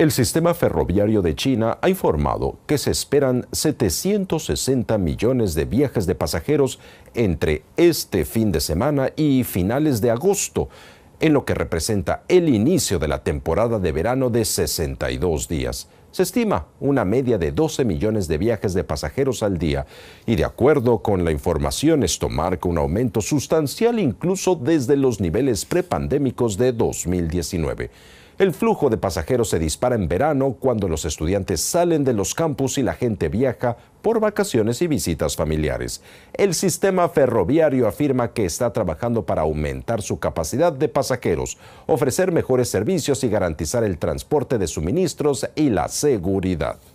El sistema ferroviario de China ha informado que se esperan 760 millones de viajes de pasajeros entre este fin de semana y finales de agosto, en lo que representa el inicio de la temporada de verano de 62 días. Se estima una media de 12 millones de viajes de pasajeros al día y de acuerdo con la información esto marca un aumento sustancial incluso desde los niveles prepandémicos de 2019. El flujo de pasajeros se dispara en verano cuando los estudiantes salen de los campus y la gente viaja por vacaciones y visitas familiares. El sistema ferroviario afirma que está trabajando para aumentar su capacidad de pasajeros, ofrecer mejores servicios y garantizar el transporte de suministros y las seguridad.